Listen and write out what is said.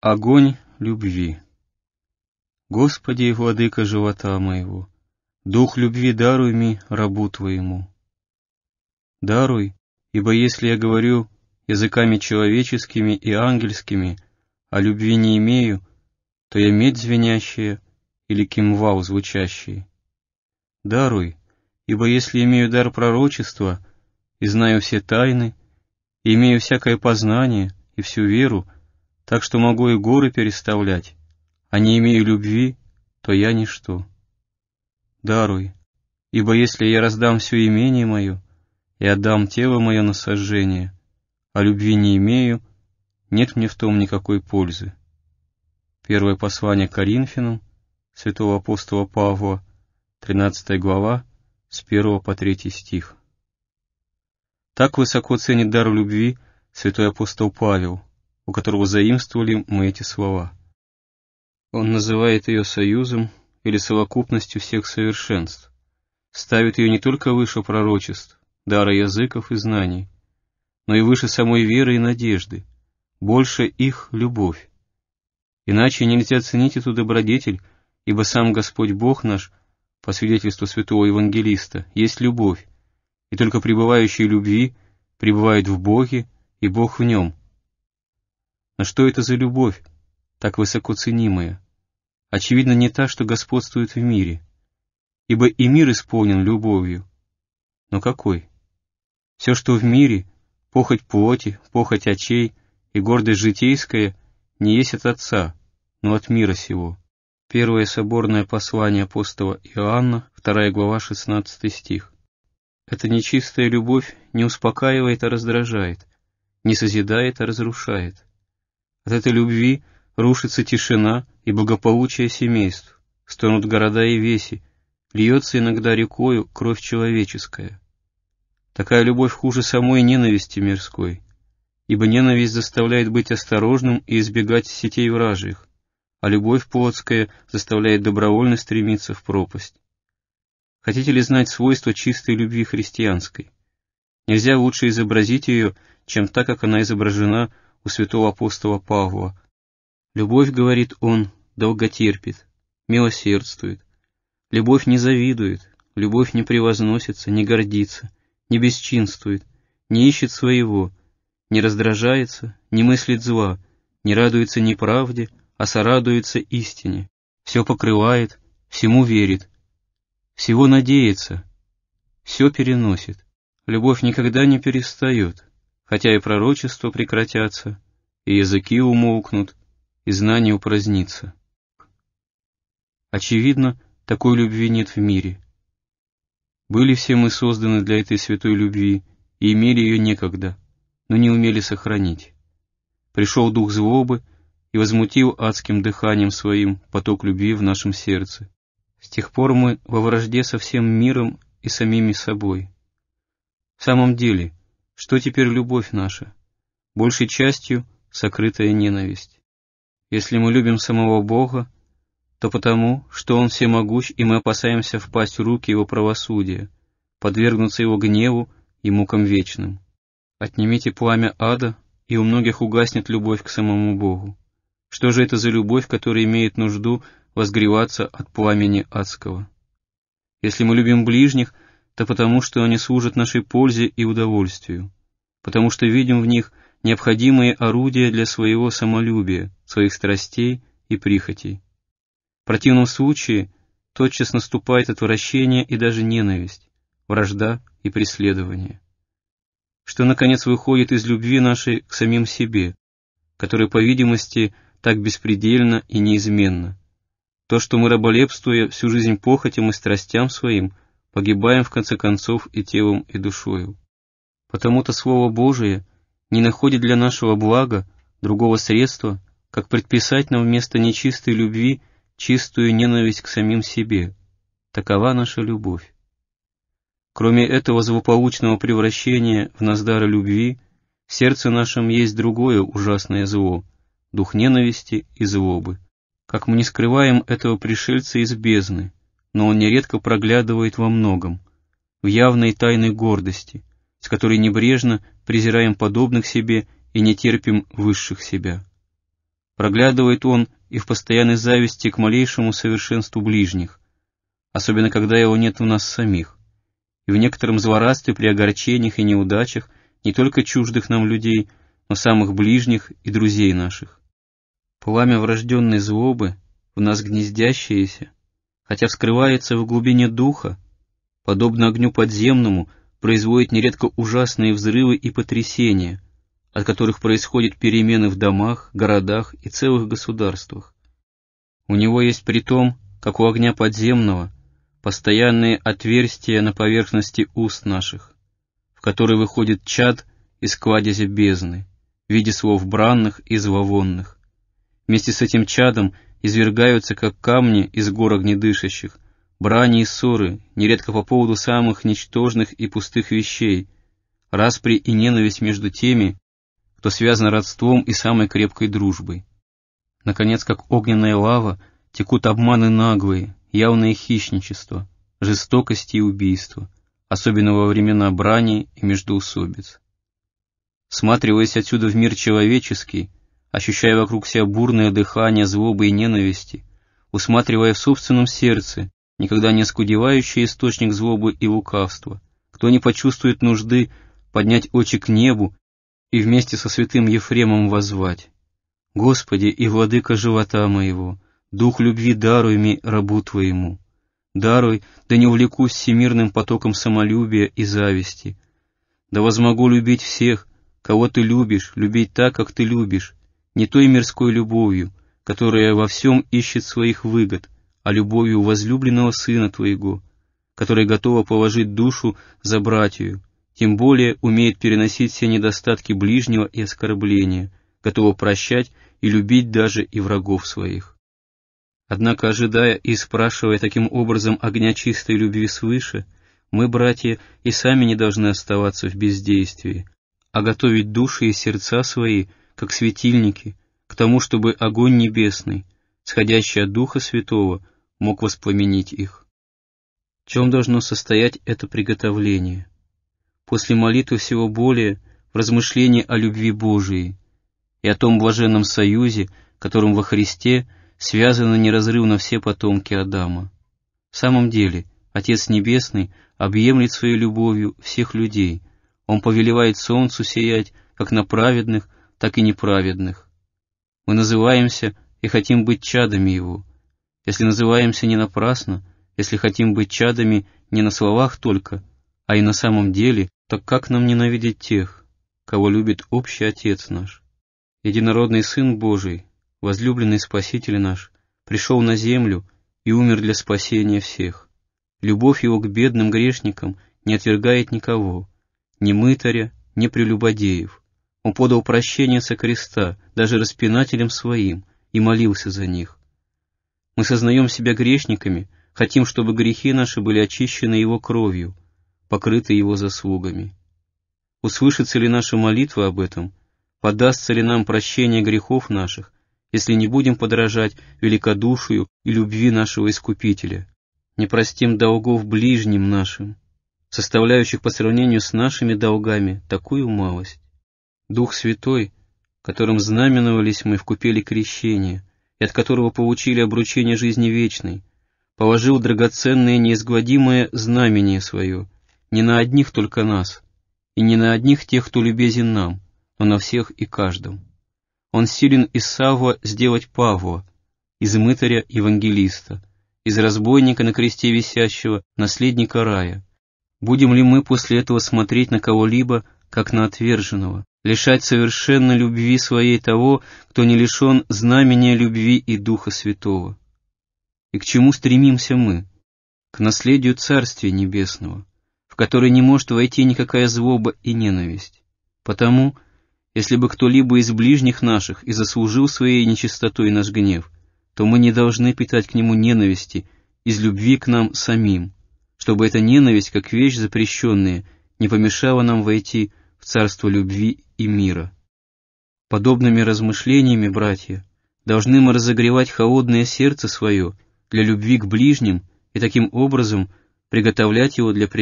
Огонь любви. Господи владыка живота моего, дух любви даруй мне рабу твоему. Даруй, ибо если я говорю языками человеческими и ангельскими, а любви не имею, то я медь звенящая или кимвал звучащий. Даруй, ибо если имею дар пророчества и знаю все тайны, и имею всякое познание и всю веру, так что могу и горы переставлять, а не имею любви, то я ничто. Даруй, ибо если я раздам все имение мое и отдам тело мое на сожжение, а любви не имею, нет мне в том никакой пользы. Первое послание Коринфянам святого апостола Павла, 13 глава, с 1 по 3 стих. Так высоко ценит дар любви святой апостол Павел – у которого заимствовали мы эти слова. Он называет ее союзом или совокупностью всех совершенств, ставит ее не только выше пророчеств, дара языков и знаний, но и выше самой веры и надежды, больше их любовь. Иначе нельзя оценить эту добродетель, ибо сам Господь Бог наш, по свидетельству святого евангелиста, есть любовь, и только пребывающие любви пребывают в Боге, и Бог в нем. Но что это за любовь, так высоко ценимая? Очевидно, не та, что господствует в мире. Ибо и мир исполнен любовью. Но какой? Все, что в мире, похоть плоти, похоть очей и гордость житейская, не есть от Отца, но от мира сего. Первое соборное послание апостола Иоанна, вторая глава, 16 стих. Эта нечистая любовь не успокаивает, а раздражает, не созидает, а разрушает. От этой любви рушится тишина и благополучие семейств, стонут города и веси, льется иногда рекою кровь человеческая. Такая любовь хуже самой ненависти мирской, ибо ненависть заставляет быть осторожным и избегать сетей вражьих, а любовь плотская заставляет добровольно стремиться в пропасть. Хотите ли знать свойства чистой любви христианской? Нельзя лучше изобразить ее, чем так, как она изображена у святого апостола Павла. «Любовь, — говорит он, — долготерпит, милосердствует. Любовь не завидует, любовь не превозносится, не гордится, не бесчинствует, не ищет своего, не раздражается, не мыслит зла, не радуется не правде, а сорадуется истине, все покрывает, всему верит, всего надеется, все переносит. Любовь никогда не перестает, хотя и пророчества прекратятся, и языки умолкнут, и знание упразднится. Очевидно, такой любви нет в мире. Были все мы созданы для этой святой любви, и имели ее некогда, но не умели сохранить. Пришел дух злобы и возмутил адским дыханием своим поток любви в нашем сердце. С тех пор мы во вражде со всем миром и самими собой. В самом деле, что теперь любовь наша? Большей частью сокрытая ненависть. Если мы любим самого Бога, то потому, что Он всемогущ, и мы опасаемся впасть в руки Его правосудия, подвергнуться Его гневу и мукам вечным. Отнимите пламя ада, и у многих угаснет любовь к самому Богу. Что же это за любовь, которая имеет нужду возгреваться от пламени адского? Если мы любим ближних – то потому, что они служат нашей пользе и удовольствию, потому что видим в них необходимые орудия для своего самолюбия, своих страстей и прихотей. В противном случае тотчас наступает отвращение и даже ненависть, вражда и преследование. Что, наконец, выходит из любви нашей к самим себе, которая, по видимости, так беспредельна и неизменна. То, что мы, раболепствуя всю жизнь похотям и страстям своим, — погибаем в конце концов и телом, и душою. Потому-то Слово Божие не находит для нашего блага другого средства, как предписать нам вместо нечистой любви чистую ненависть к самим себе. Такова наша любовь. Кроме этого злополучного превращения в наздары любви, в сердце нашем есть другое ужасное зло — дух ненависти и злобы. Как мы не скрываем этого пришельца из бездны — но он нередко проглядывает во многом, в явной тайной гордости, с которой небрежно презираем подобных себе и не терпим высших себя. Проглядывает он и в постоянной зависти к малейшему совершенству ближних, особенно когда его нет у нас самих, и в некотором злорадстве при огорчениях и неудачах не только чуждых нам людей, но самых ближних и друзей наших. Пламя врожденной злобы, в нас гнездящееся, хотя скрывается в глубине духа, подобно огню подземному, производит нередко ужасные взрывы и потрясения, от которых происходят перемены в домах, городах и целых государствах. У него есть при том, как у огня подземного, постоянные отверстия на поверхности уст наших, в которые выходит чад из кладези бездны, в виде слов бранных и зловонных. Вместе с этим чадом — извергаются, как камни из гор огнедышащих, брани и ссоры, нередко по поводу самых ничтожных и пустых вещей, распри и ненависть между теми, кто связан родством и самой крепкой дружбой. Наконец, как огненная лава, текут обманы наглые, явное хищничество, жестокости и убийства, особенно во времена брани и междуусобиц. Сматриваясь отсюда в мир человеческий, ощущая вокруг себя бурное дыхание злобы и ненависти, усматривая в собственном сердце никогда не скудевающий источник злобы и лукавства. Кто не почувствует нужды поднять очи к небу и вместе со святым Ефремом возвать. «Господи и владыка живота моего, дух любви даруй мне, рабу твоему. Даруй, да не увлекусь всемирным потоком самолюбия и зависти. Да возмогу любить всех, кого ты любишь, любить так, как ты любишь, не той мирской любовью, которая во всем ищет своих выгод, а любовью возлюбленного сына твоего, который готова положить душу за братью, тем более умеет переносить все недостатки ближнего и оскорбления, готова прощать и любить даже и врагов своих. Однако, ожидая и спрашивая таким образом огня чистой любви свыше, мы, братья, и сами не должны оставаться в бездействии, а готовить души и сердца свои как светильники, к тому, чтобы огонь небесный, сходящий от Духа Святого, мог воспламенить их. В чем должно состоять это приготовление? После молитвы всего более в размышлении о любви Божией и о том блаженном союзе, которым во Христе связаны неразрывно все потомки Адама. В самом деле, Отец Небесный объемлет своей любовью всех людей. Он повелевает солнцу сиять, как на праведных, так и неправедных. Мы называемся и хотим быть чадами Его. Если называемся не напрасно, если хотим быть чадами не на словах только, а и на самом деле, так как нам ненавидеть тех, кого любит общий Отец наш? Единородный Сын Божий, возлюбленный Спаситель наш, пришел на землю и умер для спасения всех. Любовь Его к бедным грешникам не отвергает никого, ни мытаря, ни прелюбодеев, он подал прощение со креста, даже распинателем своим, и молился за них. Мы сознаем себя грешниками, хотим, чтобы грехи наши были очищены Его кровью, покрыты Его заслугами. Услышится ли наша молитва об этом, подастся ли нам прощение грехов наших, если не будем подражать великодушию и любви нашего Искупителя, не простим долгов ближним нашим, составляющих по сравнению с нашими долгами такую малость. Дух Святой, которым знаменовались мы в купели крещения, и от которого получили обручение жизни вечной, положил драгоценное неизгладимое знамение свое, не на одних только нас, и не на одних тех, кто любезен нам, но на всех и каждом. Он силен из Савва сделать Павла, из мытаря евангелиста, из разбойника на кресте висящего, наследника рая. Будем ли мы после этого смотреть на кого-либо, как на отверженного, лишать совершенно любви своей того, кто не лишен знамения любви и Духа Святого. И к чему стремимся мы? К наследию Царствия Небесного, в которое не может войти никакая злоба и ненависть. Потому, если бы кто-либо из ближних наших и заслужил своей нечистотой наш гнев, то мы не должны питать к нему ненависти из любви к нам самим, чтобы эта ненависть, как вещь запрещенная, не помешала нам войти царство любви и мира. Подобными размышлениями, братья, должны мы разогревать холодное сердце свое для любви к ближним и таким образом приготовлять его для